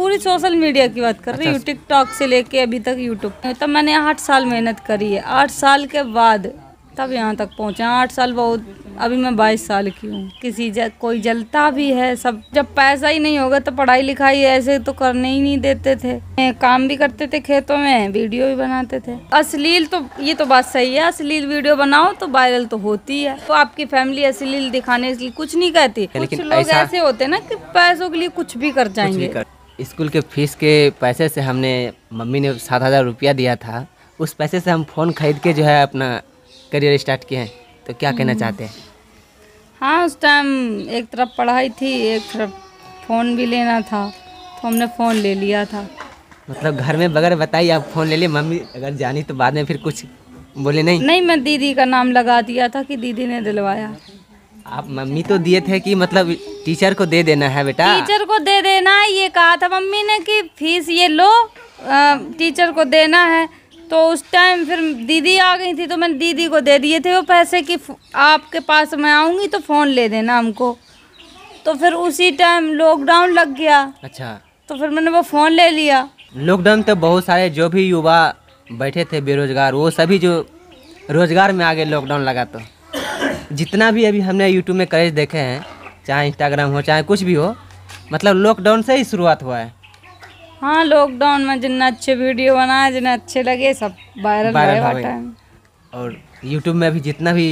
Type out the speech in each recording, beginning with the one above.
पूरी social media की बात कर रही हूँ टिकटॉक अच्छा। से लेके अभी तक यूट्यूब तब तो मैंने आठ साल मेहनत करी है आठ साल के बाद तब यहाँ तक पहुँचे आठ साल बहुत अभी मैं बाईस साल की हूँ किसी जग कोई जलता भी है सब जब पैसा ही नहीं होगा तो पढ़ाई लिखाई ऐसे तो करने ही नहीं देते थे काम भी करते थे खेतों में वीडियो भी बनाते थे अश्लील तो ये तो बात सही है अश्लील वीडियो बनाओ तो वायरल तो होती है तो आपकी फैमिली अश्लील दिखाने के लिए कुछ नहीं कहती कुछ लोग ऐसे होते ना कि पैसों के लिए कुछ भी कर जाएंगे स्कूल के फीस के पैसे से हमने मम्मी ने सात हज़ार रुपया दिया था उस पैसे से हम फ़ोन ख़रीद के जो है अपना करियर स्टार्ट किए हैं तो क्या कहना हम्म। चाहते हैं हाँ उस टाइम एक तरफ पढ़ाई थी एक तरफ फ़ोन भी लेना था तो हमने फ़ोन ले लिया था मतलब घर में बगैर बताइए आप फ़ोन ले लिए मम्मी अगर जानी तो बाद में फिर कुछ बोले नहीं नहीं मैं दीदी का नाम लगा दिया था कि दीदी ने दिलवाया आप मम्मी तो दिए थे कि मतलब टीचर को दे देना है बेटा टीचर को दे देना है ये कहा था मम्मी ने कि फीस ये लो आ, टीचर को देना है तो उस टाइम फिर दीदी आ गई थी तो मैंने दीदी को दे दिए थे वो पैसे कि आपके पास मैं आऊँगी तो फ़ोन ले देना हमको तो फिर उसी टाइम लॉकडाउन लग गया अच्छा तो फिर मैंने वो फ़ोन ले लिया लॉकडाउन तो बहुत सारे जो भी युवा बैठे थे बेरोजगार वो सभी जो रोजगार में आ गए लॉकडाउन लगा तो जितना भी अभी हमने यूट्यूब में करेज देखे हैं चाहे इंस्टाग्राम हो चाहे कुछ भी हो मतलब लॉकडाउन से ही शुरुआत हुआ है हाँ लॉकडाउन में जितना अच्छे वीडियो बनाए जितना अच्छे लगे सब वायरल और यूट्यूब में अभी जितना भी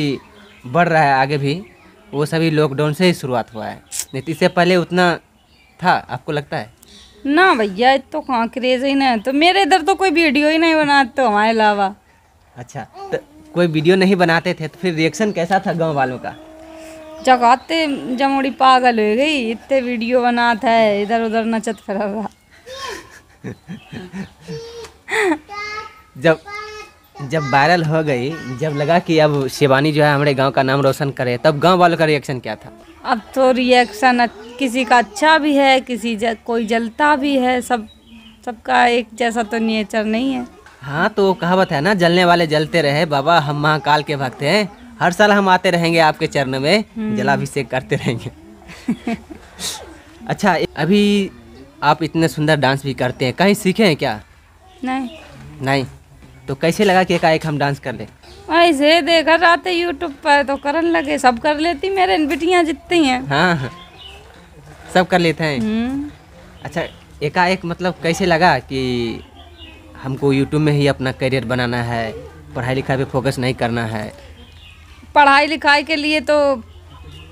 बढ़ रहा है आगे भी वो सभी लॉकडाउन से ही शुरुआत हुआ है नहीं तो इससे पहले उतना था आपको लगता है ना भैया तो कहाँ क्रेज ही ना है तो मेरे इधर तो कोई वीडियो ही नहीं बनाते तो हमारे अलावा अच्छा तो कोई वीडियो नहीं बनाते थे तो फिर रिएक्शन कैसा था गाँव वालों का जगाते जमोड़ी पागल हो गई इतने वीडियो बनाता है इधर उधर नचत फिर जब जब वायरल हो गई जब लगा कि अब शिवानी जो है हमारे गांव का नाम रोशन करे तब गांव वालों का रिएक्शन क्या था अब तो रिएक्शन किसी का अच्छा भी है किसी कोई जलता भी है सब सबका एक जैसा तो नेचर नहीं है हाँ तो कहावत है ना जलने वाले जलते रहे बाबा हम महाकाल के भक्त हैं हर साल हम आते रहेंगे आपके चरण में हम्म। जलाभिषेक करते रहेंगे अच्छा अभी आप इतने सुंदर डांस भी करते हैं कहीं सीखे हैं क्या नहीं नहीं तो कैसे लगा कि एकाएक हम डांस कर ले ऐसे देखा जाते यूट्यूब पर तो करने लगे सब कर लेती मेरे बिटियाँ जितती हैं हाँ, हाँ सब कर लेते हैं हम्म। अच्छा एकाएक मतलब कैसे लगा कि हमको यूट्यूब में ही अपना करियर बनाना है पढ़ाई लिखाई पे फोकस नहीं करना है पढ़ाई लिखाई के लिए तो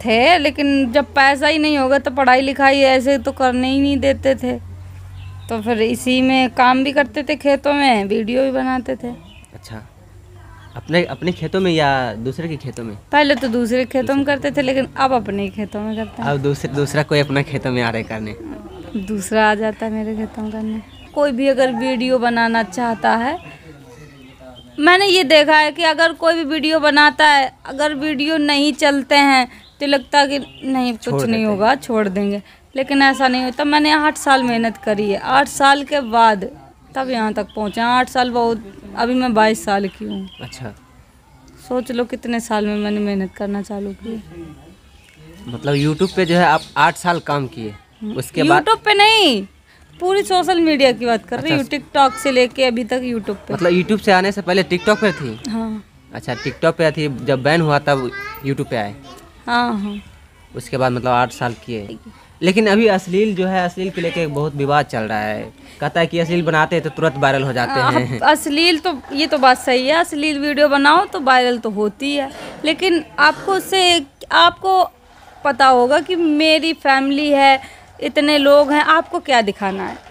थे लेकिन जब पैसा ही नहीं होगा तो पढ़ाई लिखाई ऐसे तो करने ही नहीं देते थे तो फिर इसी में काम भी करते थे खेतों में वीडियो भी बनाते थे अच्छा अपने अपने खेतों में या दूसरे के खेतों में पहले तो दूसरे खेतों में करते थे लेकिन अब अपने खेतों में करते हैं अब दूसरे दूसरा कोई अपना खेतों में आ रहे करने दूसरा आ जाता है मेरे खत्म करने कोई भी अगर वीडियो बनाना चाहता है मैंने ये देखा है कि अगर कोई भी वीडियो बनाता है अगर वीडियो नहीं चलते हैं तो लगता है कि नहीं कुछ नहीं होगा छोड़ देंगे लेकिन ऐसा नहीं होता मैंने आठ साल मेहनत करी है आठ साल के बाद तब यहाँ तक पहुँचे आठ साल बहुत अभी मैं बाईस साल की हूँ अच्छा सोच लो कितने साल में मैंने मेहनत करना चालू की मतलब यूट्यूब पे जो है आप आठ साल काम किए उसके बाद यूट्यूब पे नहीं पूरी सोशल मीडिया की बात कर अच्छा, रही हूँ टिकटॉक अच्छा। से लेके अभी तक यूट्यूब पे मतलब यूट्यूब से आने से पहले टिकटॉक पे थी हाँ अच्छा टिकटॉक पे थी जब बैन हुआ तब यूट्यूब पे आए हाँ हाँ उसके बाद मतलब आठ साल किए लेकिन अभी अश्लील जो है अश्लील के लेके बहुत विवाद चल रहा है कहता है कि अश्लील बनाते हैं तो तुरंत वायरल हो जाते हाँ, हैं अश्लील तो ये तो बात सही है अश्लील वीडियो बनाओ तो वायरल तो होती है लेकिन आपको उससे आपको पता होगा कि मेरी फैमिली है इतने लोग हैं आपको क्या दिखाना है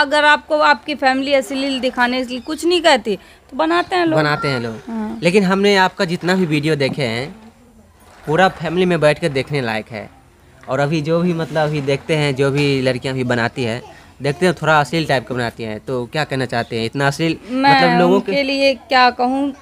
अगर आपको आपकी फैमिली अश्लील दिखाने के लिए कुछ नहीं कहती तो बनाते हैं लोग बनाते हैं लोग हाँ। लेकिन हमने आपका जितना भी वीडियो देखे हैं पूरा फैमिली में बैठ कर देखने लायक है और अभी जो भी मतलब अभी देखते हैं जो भी लड़कियां भी बनाती है देखते हैं थोड़ा अश्लील टाइप के बनाती हैं तो क्या कहना चाहते हैं इतना अश्लील मतलब लोगों के लिए क्या कहूँ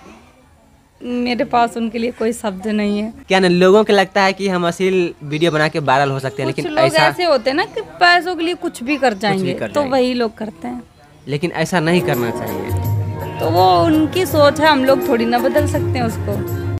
मेरे पास उनके लिए कोई शब्द नहीं है क्या ना लोगों को लगता है कि हम असील वीडियो बना के वायरल हो सकते हैं लेकिन लोग ऐसा... ऐसे होते हैं ना कि पैसों के लिए कुछ भी कर जाएंगे भी कर तो वही लोग करते हैं लेकिन ऐसा नहीं करना चाहिए तो वो उनकी सोच है हम लोग थोड़ी ना बदल सकते हैं उसको